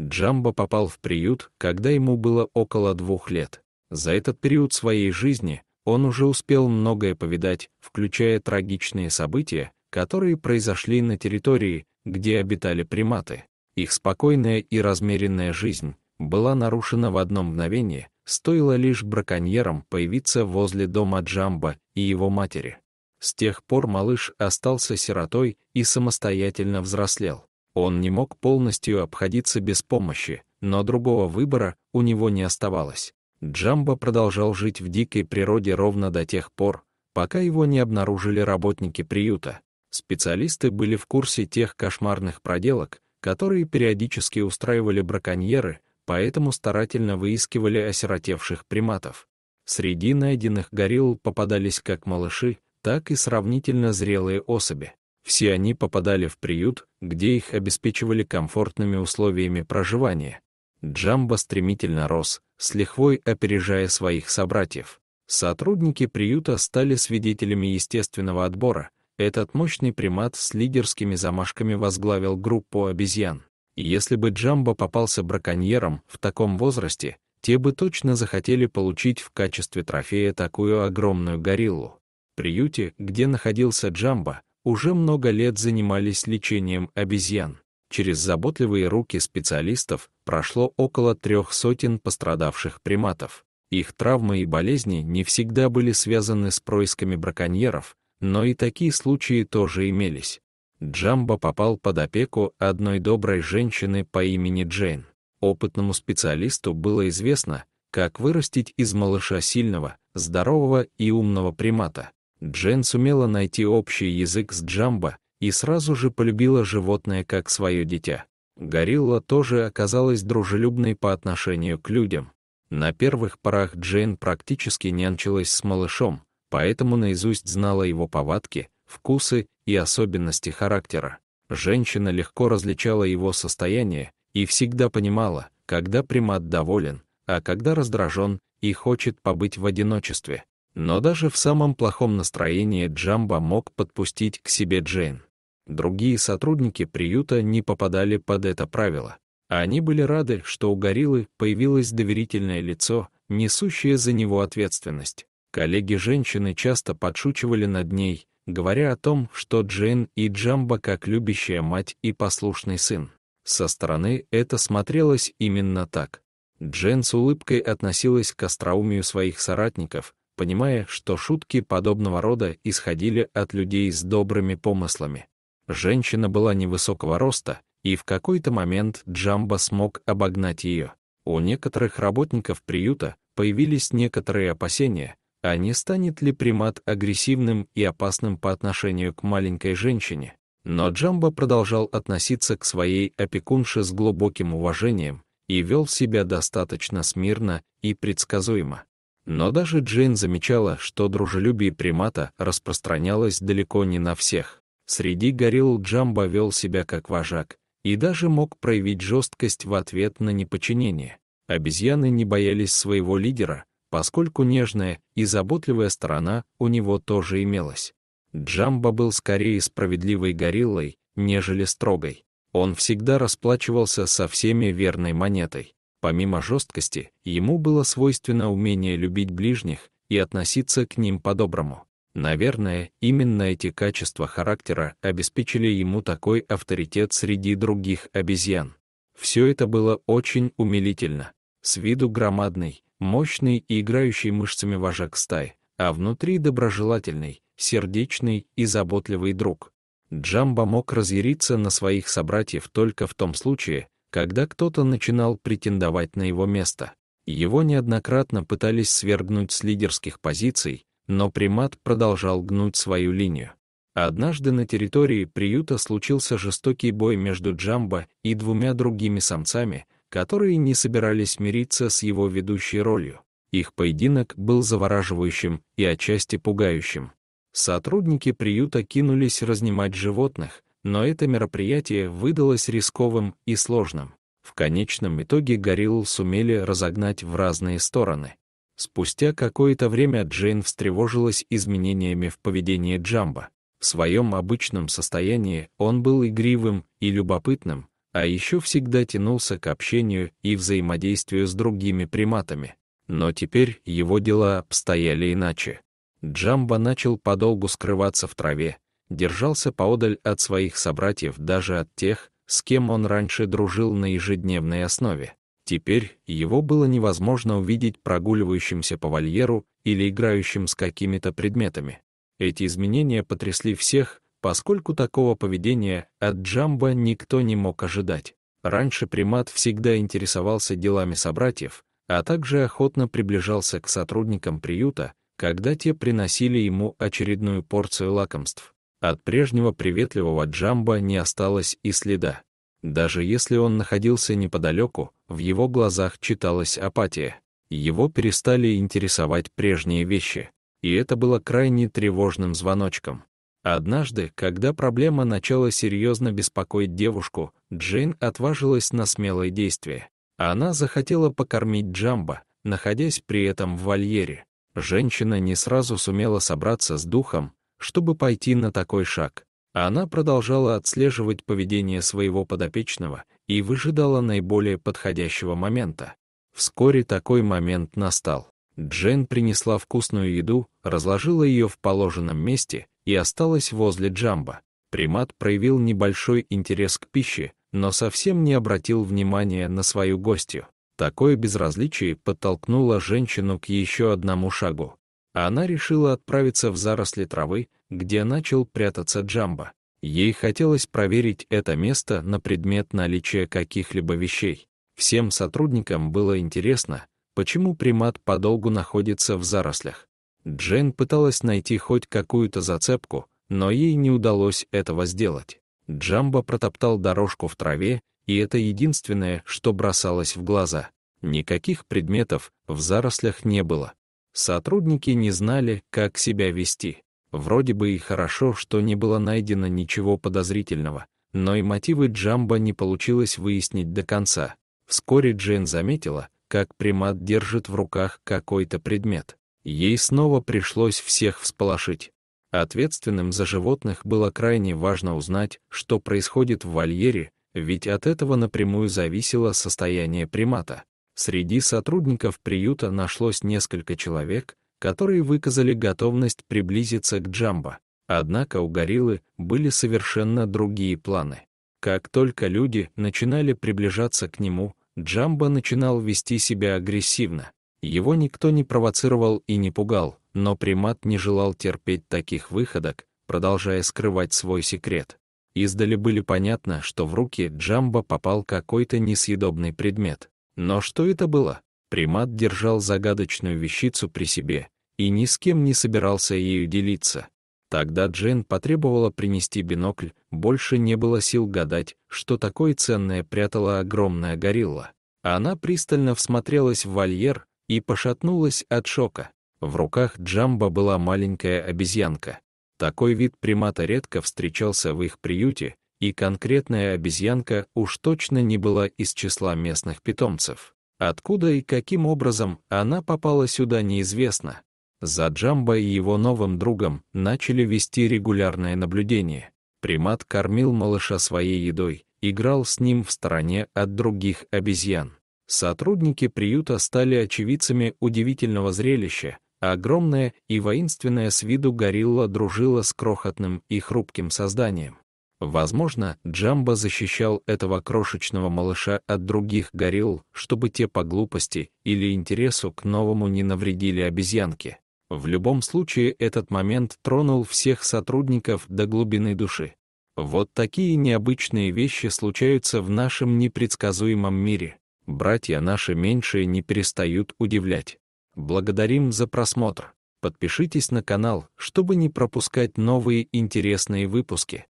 Джамбо попал в приют, когда ему было около двух лет. За этот период своей жизни он уже успел многое повидать, включая трагичные события, которые произошли на территории, где обитали приматы. Их спокойная и размеренная жизнь была нарушена в одно мгновение, стоило лишь браконьерам появиться возле дома Джамба и его матери. С тех пор малыш остался сиротой и самостоятельно взрослел. Он не мог полностью обходиться без помощи, но другого выбора у него не оставалось. Джамбо продолжал жить в дикой природе ровно до тех пор, пока его не обнаружили работники приюта. Специалисты были в курсе тех кошмарных проделок, которые периодически устраивали браконьеры, поэтому старательно выискивали осиротевших приматов. Среди найденных горилл попадались как малыши, так и сравнительно зрелые особи. Все они попадали в приют, где их обеспечивали комфортными условиями проживания. Джамба стремительно рос, с лихвой опережая своих собратьев. Сотрудники приюта стали свидетелями естественного отбора. Этот мощный примат с лидерскими замашками возглавил группу обезьян. Если бы Джамба попался браконьером в таком возрасте, те бы точно захотели получить в качестве трофея такую огромную гориллу. В приюте, где находился Джамба уже много лет занимались лечением обезьян. Через заботливые руки специалистов прошло около трех сотен пострадавших приматов. Их травмы и болезни не всегда были связаны с происками браконьеров, но и такие случаи тоже имелись. Джамбо попал под опеку одной доброй женщины по имени Джейн. Опытному специалисту было известно, как вырастить из малыша сильного, здорового и умного примата. Джен сумела найти общий язык с Джамбо и сразу же полюбила животное как свое дитя. Горилла тоже оказалась дружелюбной по отношению к людям. На первых порах Джейн практически нянчилась с малышом, поэтому наизусть знала его повадки, вкусы и особенности характера. Женщина легко различала его состояние и всегда понимала, когда примат доволен, а когда раздражен и хочет побыть в одиночестве. Но даже в самом плохом настроении Джамба мог подпустить к себе Джейн. Другие сотрудники приюта не попадали под это правило, а они были рады, что у гориллы появилось доверительное лицо, несущее за него ответственность. Коллеги-женщины часто подшучивали над ней, говоря о том, что Джейн и Джамба как любящая мать и послушный сын. Со стороны это смотрелось именно так. Джейн с улыбкой относилась к остроумию своих соратников, понимая, что шутки подобного рода исходили от людей с добрыми помыслами. Женщина была невысокого роста, и в какой-то момент Джамба смог обогнать ее. У некоторых работников приюта появились некоторые опасения, а не станет ли примат агрессивным и опасным по отношению к маленькой женщине. Но Джамба продолжал относиться к своей опекунше с глубоким уважением и вел себя достаточно смирно и предсказуемо. Но даже Джейн замечала, что дружелюбие примата распространялось далеко не на всех. Среди горилл Джамбо вел себя как вожак и даже мог проявить жесткость в ответ на неподчинение. Обезьяны не боялись своего лидера, поскольку нежная и заботливая сторона у него тоже имелась. Джамбо был скорее справедливой гориллой, нежели строгой. Он всегда расплачивался со всеми верной монетой. Помимо жесткости, ему было свойственно умение любить ближних и относиться к ним по-доброму. Наверное, именно эти качества характера обеспечили ему такой авторитет среди других обезьян. Все это было очень умилительно. С виду громадный, мощный и играющий мышцами вожак стаи, а внутри доброжелательный, сердечный и заботливый друг. Джамба мог разъяриться на своих собратьев только в том случае, когда кто-то начинал претендовать на его место. Его неоднократно пытались свергнуть с лидерских позиций, но примат продолжал гнуть свою линию. Однажды на территории приюта случился жестокий бой между Джамбо и двумя другими самцами, которые не собирались мириться с его ведущей ролью. Их поединок был завораживающим и отчасти пугающим. Сотрудники приюта кинулись разнимать животных, но это мероприятие выдалось рисковым и сложным. В конечном итоге горилл сумели разогнать в разные стороны. Спустя какое-то время Джейн встревожилась изменениями в поведении Джамба. В своем обычном состоянии он был игривым и любопытным, а еще всегда тянулся к общению и взаимодействию с другими приматами. Но теперь его дела обстояли иначе. Джамба начал подолгу скрываться в траве, держался поодаль от своих собратьев, даже от тех, с кем он раньше дружил на ежедневной основе. Теперь его было невозможно увидеть прогуливающимся по вольеру или играющим с какими-то предметами. Эти изменения потрясли всех, поскольку такого поведения от Джамба никто не мог ожидать. Раньше примат всегда интересовался делами собратьев, а также охотно приближался к сотрудникам приюта, когда те приносили ему очередную порцию лакомств. От прежнего приветливого Джамба не осталось и следа. Даже если он находился неподалеку, в его глазах читалась апатия. Его перестали интересовать прежние вещи, и это было крайне тревожным звоночком. Однажды, когда проблема начала серьезно беспокоить девушку, Джейн отважилась на смелое действие. Она захотела покормить Джамба, находясь при этом в вольере. Женщина не сразу сумела собраться с духом, чтобы пойти на такой шаг. А она продолжала отслеживать поведение своего подопечного и выжидала наиболее подходящего момента. Вскоре такой момент настал. Джен принесла вкусную еду, разложила ее в положенном месте и осталась возле Джамба. Примат проявил небольшой интерес к пище, но совсем не обратил внимания на свою гостью. Такое безразличие подтолкнуло женщину к еще одному шагу. Она решила отправиться в заросли травы, где начал прятаться Джамба? Ей хотелось проверить это место на предмет наличия каких-либо вещей. Всем сотрудникам было интересно, почему примат подолгу находится в зарослях. Джен пыталась найти хоть какую-то зацепку, но ей не удалось этого сделать. Джамба протоптал дорожку в траве, и это единственное, что бросалось в глаза. Никаких предметов в зарослях не было. Сотрудники не знали, как себя вести. Вроде бы и хорошо, что не было найдено ничего подозрительного, но и мотивы Джамба не получилось выяснить до конца. Вскоре Джейн заметила, как примат держит в руках какой-то предмет. Ей снова пришлось всех всполошить. Ответственным за животных было крайне важно узнать, что происходит в вольере, ведь от этого напрямую зависело состояние примата. Среди сотрудников приюта нашлось несколько человек, которые выказали готовность приблизиться к Джамбо. Однако у гориллы были совершенно другие планы. Как только люди начинали приближаться к нему, Джамбо начинал вести себя агрессивно. Его никто не провоцировал и не пугал, но примат не желал терпеть таких выходок, продолжая скрывать свой секрет. Издали были понятно, что в руки Джамбо попал какой-то несъедобный предмет. Но что это было? Примат держал загадочную вещицу при себе и ни с кем не собирался ею делиться. Тогда Джен потребовала принести бинокль, больше не было сил гадать, что такое ценное прятала огромная горилла. Она пристально всмотрелась в вольер и пошатнулась от шока. В руках Джамба была маленькая обезьянка. Такой вид примата редко встречался в их приюте, и конкретная обезьянка уж точно не была из числа местных питомцев. Откуда и каким образом она попала сюда, неизвестно. За Джамбо и его новым другом начали вести регулярное наблюдение. Примат кормил малыша своей едой, играл с ним в стороне от других обезьян. Сотрудники приюта стали очевидцами удивительного зрелища. Огромная и воинственная с виду горилла дружила с крохотным и хрупким созданием. Возможно, Джамба защищал этого крошечного малыша от других горилл, чтобы те по глупости или интересу к новому не навредили обезьянке. В любом случае, этот момент тронул всех сотрудников до глубины души. Вот такие необычные вещи случаются в нашем непредсказуемом мире. Братья наши меньшие не перестают удивлять. Благодарим за просмотр. Подпишитесь на канал, чтобы не пропускать новые интересные выпуски.